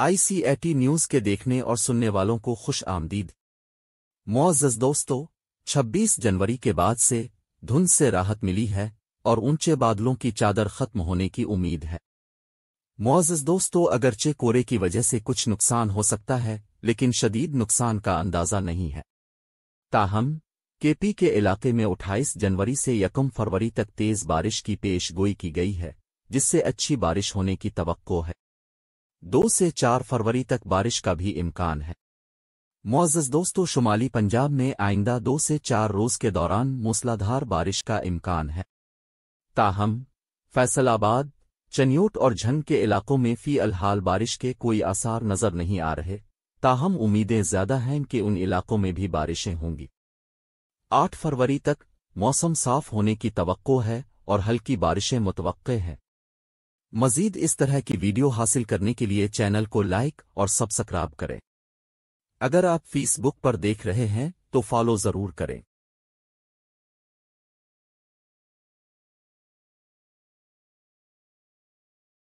ICAT news के देखने और सुनने वालों को खुश आमदीद मुआज़ दोस्तों 26 जनवरी के बाद से धुंध से राहत मिली है और ऊंचे बादलों की चादर खत्म होने की उम्मीद है मुआज़ दोस्तों अगरचे कोरे की वजह से कुछ नुकसान हो सकता है लेकिन शदीद नुकसान का अंदाज़ा नहीं है ताहम केपी के इलाके में 28 जनवरी से यकम फरवरी तक तेज़ बारिश की पेशगोई की गई है जिससे अच्छी बारिश होने की तो है दो से चार फरवरी तक बारिश का भी इम्कान है मोजस दोस्तों शुमाली पंजाब में आइंदा दो से चार रोज़ के दौरान मूसलाधार बारिश का इम्कान है ताहम फैसलाबाद चनियोट और झंग के इलाकों में फ़ी अलहाल बारिश के कोई आसार नज़र नहीं आ रहे ताहम उम्मीदें ज़्यादा हैं कि उन इलाकों में भी बारिशें होंगी आठ फरवरी तक मौसम साफ होने की तो है और हल्की बारिशें मुतवक़ हैं मजीद इस तरह की वीडियो हासिल करने के लिए चैनल को लाइक और सब्सक्राइब करें अगर आप फेसबुक पर देख रहे हैं तो फॉलो ज़रूर करें